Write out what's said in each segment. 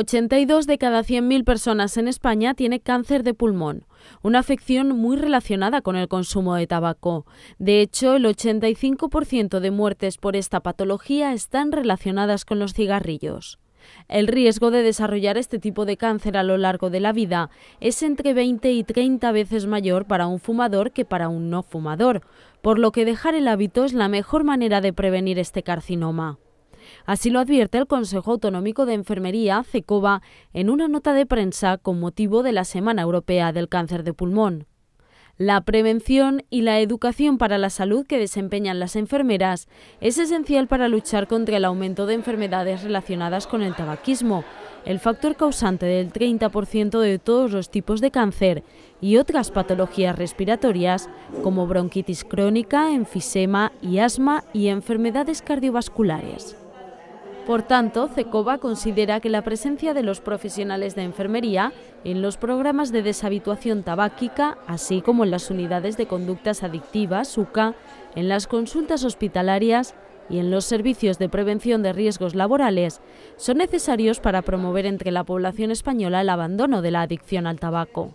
82 de cada 100.000 personas en España tiene cáncer de pulmón, una afección muy relacionada con el consumo de tabaco. De hecho, el 85% de muertes por esta patología están relacionadas con los cigarrillos. El riesgo de desarrollar este tipo de cáncer a lo largo de la vida es entre 20 y 30 veces mayor para un fumador que para un no fumador, por lo que dejar el hábito es la mejor manera de prevenir este carcinoma. Así lo advierte el Consejo Autonómico de Enfermería, CECOBA, en una nota de prensa con motivo de la Semana Europea del Cáncer de Pulmón. La prevención y la educación para la salud que desempeñan las enfermeras es esencial para luchar contra el aumento de enfermedades relacionadas con el tabaquismo, el factor causante del 30% de todos los tipos de cáncer y otras patologías respiratorias como bronquitis crónica, enfisema y asma y enfermedades cardiovasculares. Por tanto, CECOBA considera que la presencia de los profesionales de enfermería en los programas de deshabituación tabáquica, así como en las unidades de conductas adictivas, UCA, en las consultas hospitalarias y en los servicios de prevención de riesgos laborales, son necesarios para promover entre la población española el abandono de la adicción al tabaco.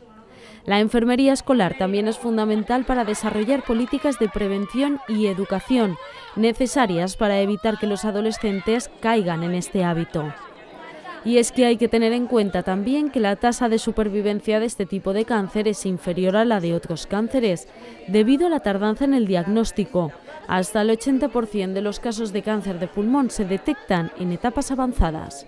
La enfermería escolar también es fundamental para desarrollar políticas de prevención y educación necesarias para evitar que los adolescentes caigan en este hábito. Y es que hay que tener en cuenta también que la tasa de supervivencia de este tipo de cáncer es inferior a la de otros cánceres, debido a la tardanza en el diagnóstico. Hasta el 80% de los casos de cáncer de pulmón se detectan en etapas avanzadas.